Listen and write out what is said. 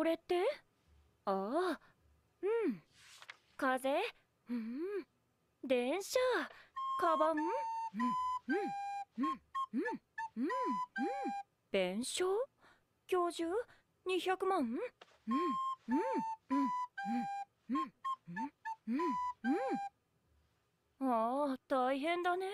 これってああうん風うん電車カバンうんうんうんうんうんうん弁償教授200万うんうんうんうんうんうんうんああ大変だね